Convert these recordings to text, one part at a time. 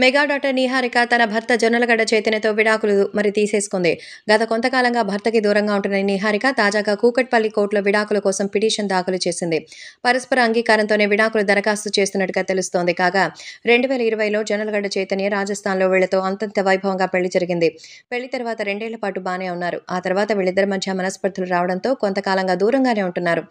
mega daughter Niharika తన భర్త జొన్నలగడ్డ చైతన్యతో విడాకులు మరి తీసేసుకుంది గత కొంతకాలంగా భర్తకి దూరంగా ఉంటున్న నిహారిక తాజాగా కూకట్పల్లి కోర్టులో విడాకుల కోసం పిటిషన్ దాఖలు చేసింది పరస్పర అంగీకారంతోనే విడాకులు దరఖాస్తు చేస్తున్నట్టుగా తెలుస్తోంది కాగా రెండు వేల ఇరవైలో జొన్నలగడ్డ చైతన్య రాజస్థాన్లో వీళ్లతో అంతంత వైభవంగా పెళ్లి జరిగింది పెళ్లి తర్వాత రెండేళ్ల పాటు బానే ఉన్నారు ఆ తర్వాత వీళ్ళిద్దరి మధ్య మనస్పర్ధులు రావడంతో కొంతకాలంగా దూరంగానే ఉంటున్నారు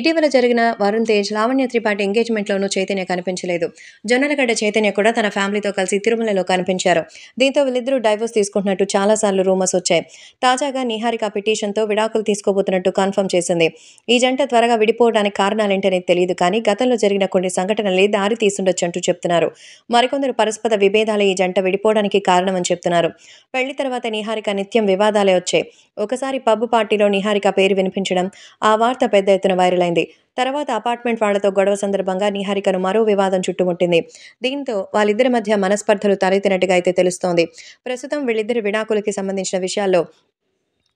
ఇటీవల జరిగిన వరుణ్ తేజ్ లావణ్య త్రిపాఠి ఎంగేజ్మెంట్లోనూ చైతన్య కనిపించలేదు జొన్నలగడ్డ చైతన్య కూడా తన ఫ్యామిలీతో కలిసి తిరుమలలో కనిపించారు దీంతో వీళ్ళిద్దరూ డైవోర్స్ తీసుకుంటున్నట్టు చాలాసార్లు రూమర్స్ వచ్చాయి తాజాగా నిహారిక పిటిషన్తో విడాకులు తీసుకోబోతున్నట్టు కన్ఫర్మ్ చేసింది ఈ జంట త్వరగా విడిపోవడానికి కారణాలేంటనే తెలియదు కానీ గతంలో జరిగిన కొన్ని సంఘటనలే దారి తీసుండొచ్చు అంటూ చెప్తున్నారు మరికొందరు పరస్పర విభేదాలు ఈ జంట విడిపోవడానికి కారణమని చెప్తున్నారు పెళ్లి తర్వాత నిహారిక నిత్యం వివాదాలే వచ్చాయి ఒకసారి పబ్ పార్టీలో నిహారిక పేరు వినిపించడం ఆ వార్త పెద్ద ఎత్తున వైరల్ అయింది తర్వాత అపార్ట్మెంట్ వాళ్లతో గొడవ సందర్భంగా నిహారికను మరో వివాదం చుట్టుముట్టింది దీంతో వాళ్ళిద్దరి మధ్య మనస్పర్ధలు తలెత్తినట్టుగా అయితే తెలుస్తోంది ప్రస్తుతం వీళ్ళిద్దరి విడాకులకి సంబంధించిన విషయాల్లో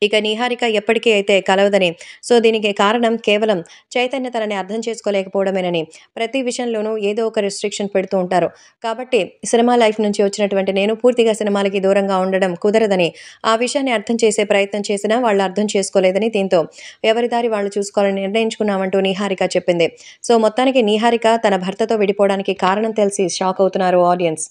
ఇక నిహారిక ఎప్పటికీ అయితే కలవదని సో దీనికి కారణం కేవలం చైతన్య తనని అర్థం చేసుకోలేకపోవడమేనని ప్రతి విషయంలోనూ ఏదో ఒక రిస్ట్రిక్షన్ పెడుతూ ఉంటారు కాబట్టి సినిమా లైఫ్ నుంచి వచ్చినటువంటి నేను పూర్తిగా సినిమాలకి దూరంగా ఉండడం కుదరదని ఆ విషయాన్ని అర్థం చేసే ప్రయత్నం చేసినా వాళ్ళు అర్థం చేసుకోలేదని దీంతో ఎవరి దారి వాళ్ళు చూసుకోవాలని నిర్ణయించుకున్నామంటూ నిహారిక చెప్పింది సో మొత్తానికి నిహారిక తన భర్తతో విడిపోవడానికి కారణం తెలిసి షాక్ అవుతున్నారు ఆడియన్స్